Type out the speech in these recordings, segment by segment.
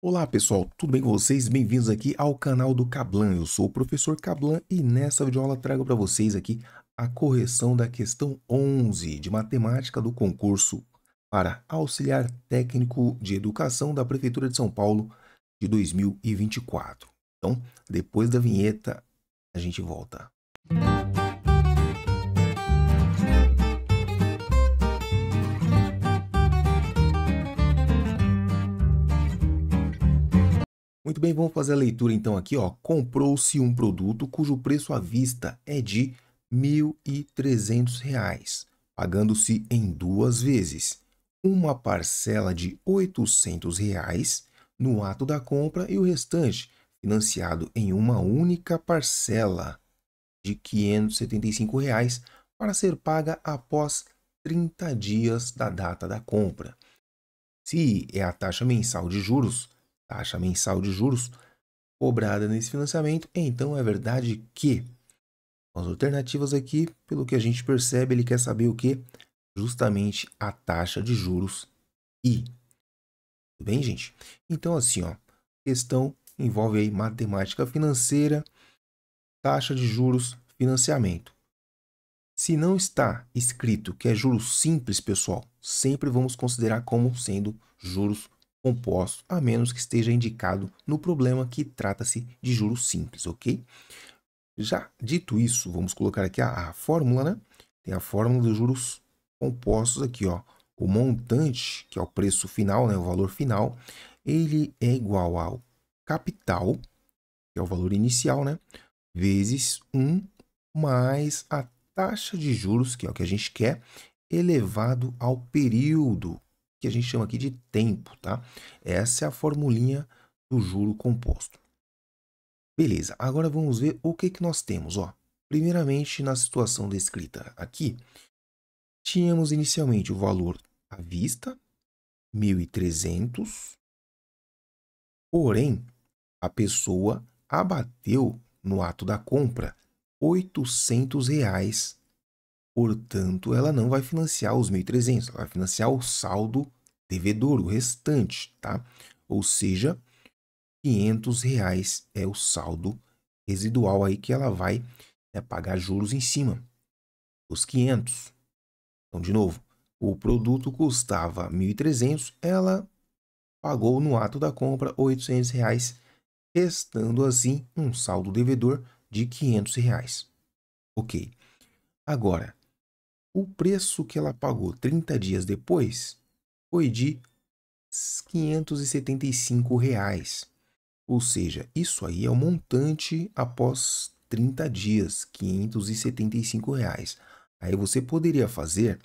Olá pessoal, tudo bem com vocês? Bem-vindos aqui ao canal do Cablan. Eu sou o professor Cablan e nessa videoaula trago para vocês aqui a correção da questão 11 de matemática do concurso para auxiliar técnico de educação da Prefeitura de São Paulo de 2024. Então, depois da vinheta, a gente volta. Música Muito bem, vamos fazer a leitura então aqui, ó. Comprou-se um produto cujo preço à vista é de R$ 1.300, pagando-se em duas vezes. Uma parcela de R$ 800 reais no ato da compra e o restante financiado em uma única parcela de R$ 575 reais para ser paga após 30 dias da data da compra. Se é a taxa mensal de juros taxa mensal de juros cobrada nesse financiamento, então é verdade que as alternativas aqui, pelo que a gente percebe, ele quer saber o que? Justamente a taxa de juros I. Tudo bem, gente? Então, assim, ó, questão envolve aí matemática financeira, taxa de juros, financiamento. Se não está escrito que é juros simples, pessoal, sempre vamos considerar como sendo juros compostos, a menos que esteja indicado no problema que trata-se de juros simples, ok? Já dito isso, vamos colocar aqui a, a, fórmula, né? Tem a fórmula dos juros compostos aqui, ó. O montante, que é o preço final, né, o valor final, ele é igual ao capital, que é o valor inicial, né, vezes 1 mais a taxa de juros, que é o que a gente quer, elevado ao período que a gente chama aqui de tempo, tá? Essa é a formulinha do juro composto. Beleza, agora vamos ver o que, que nós temos. Ó. Primeiramente, na situação descrita aqui, tínhamos inicialmente o valor à vista, 1.300, porém, a pessoa abateu no ato da compra 800 reais Portanto, ela não vai financiar os 1.300, ela vai financiar o saldo devedor, o restante, tá? Ou seja, 500 reais é o saldo residual aí que ela vai né, pagar juros em cima, os 500. Então, de novo, o produto custava 1.300, ela pagou no ato da compra 800 reais, restando assim um saldo devedor de 500 reais. Ok. Agora, o preço que ela pagou 30 dias depois foi de 575 reais. Ou seja, isso aí é o montante após 30 dias, 575 reais. Aí você poderia fazer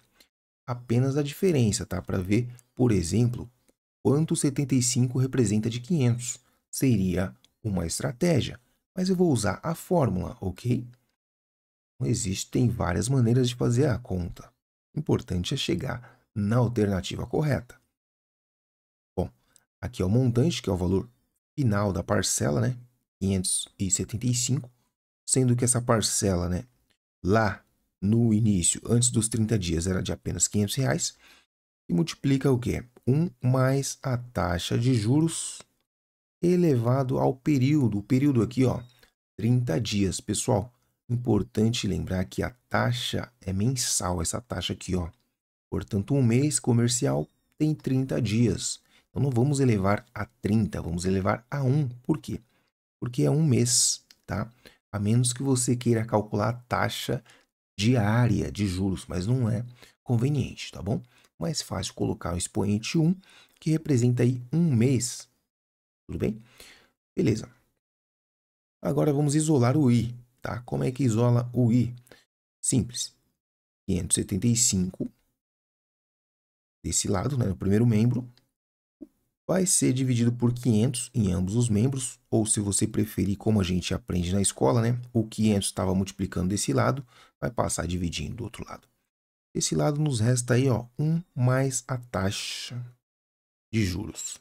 apenas a diferença, tá? Para ver, por exemplo, quanto 75 representa de 500. Seria uma estratégia, mas eu vou usar a fórmula, ok? existem várias maneiras de fazer a conta. O importante é chegar na alternativa correta. Bom, aqui é o montante, que é o valor final da parcela, né? 575, sendo que essa parcela, né, lá no início, antes dos 30 dias, era de apenas 500 reais, e multiplica o quê? 1 mais a taxa de juros elevado ao período. O período aqui, ó, 30 dias. Pessoal, Importante lembrar que a taxa é mensal, essa taxa aqui, ó. Portanto, um mês comercial tem 30 dias. Então, não vamos elevar a 30, vamos elevar a 1. Por quê? Porque é um mês, tá? A menos que você queira calcular a taxa diária de juros, mas não é conveniente, tá bom? Mais fácil colocar o expoente 1, que representa aí um mês. Tudo bem? Beleza. Agora vamos isolar o I, Tá? Como é que isola o I? Simples. 575 desse lado, né, no primeiro membro, vai ser dividido por 500 em ambos os membros, ou se você preferir, como a gente aprende na escola, né, o 500 estava multiplicando desse lado, vai passar dividindo do outro lado. Desse lado nos resta aí, ó, 1 mais a taxa de juros,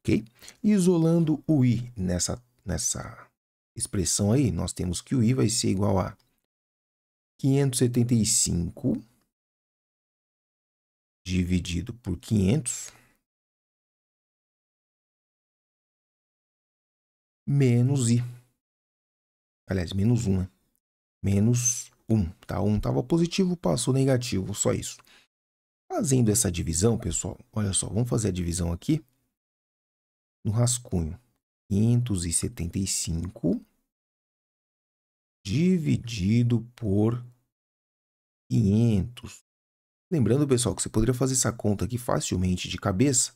ok? Isolando o i nessa, nessa expressão aí, nós temos que o i vai ser igual a 575 dividido por 500 menos i. Aliás, menos 1, né? Menos 1, tá? 1 estava positivo, passou negativo, só isso. Fazendo essa divisão, pessoal, olha só, vamos fazer a divisão aqui no rascunho. 575 dividido por 500. Lembrando, pessoal, que você poderia fazer essa conta aqui facilmente de cabeça,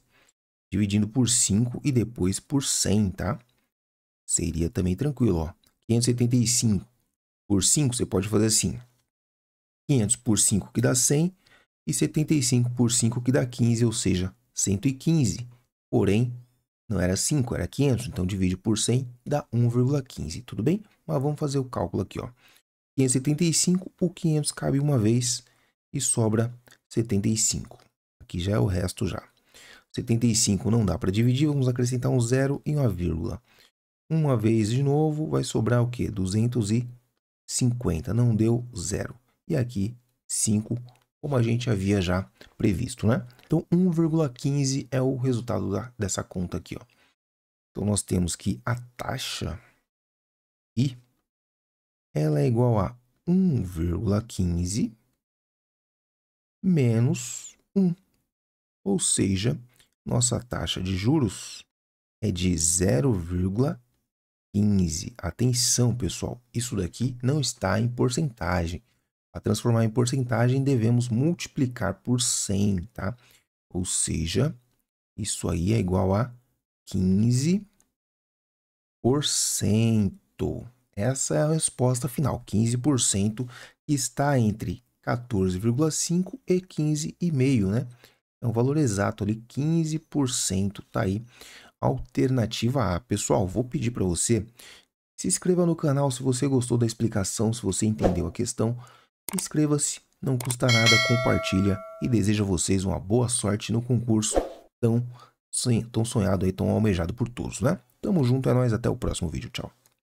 dividindo por 5 e depois por 100, tá? Seria também tranquilo, ó. 575 por 5, você pode fazer assim. 500 por 5 que dá 100 e 75 por 5 que dá 15, ou seja, 115. Porém, não era 5, era 500, então divide por 100 dá 1,15, tudo bem? Mas vamos fazer o cálculo aqui, ó. 575, o 500 cabe uma vez e sobra 75. Aqui já é o resto já. 75 não dá para dividir, vamos acrescentar um zero e uma vírgula. Uma vez de novo, vai sobrar o quê? 250, não deu zero. E aqui 5, como a gente havia já previsto, né? Então 1,15 é o resultado da, dessa conta aqui. Ó. Então nós temos que a taxa I ela é igual a 1,15 menos 1. Ou seja, nossa taxa de juros é de 0,15. Atenção, pessoal, isso daqui não está em porcentagem. Para transformar em porcentagem, devemos multiplicar por 100, tá? Ou seja, isso aí é igual a 15%. Essa é a resposta final, 15% está entre 14,5 e 15,5, né? É um valor exato ali, 15% tá aí, alternativa A. Pessoal, vou pedir para você se inscreva no canal se você gostou da explicação, se você entendeu a questão. Inscreva-se, não custa nada, compartilha e desejo a vocês uma boa sorte no concurso tão, tão sonhado e tão almejado por todos, né? Tamo junto, é nóis, até o próximo vídeo, tchau.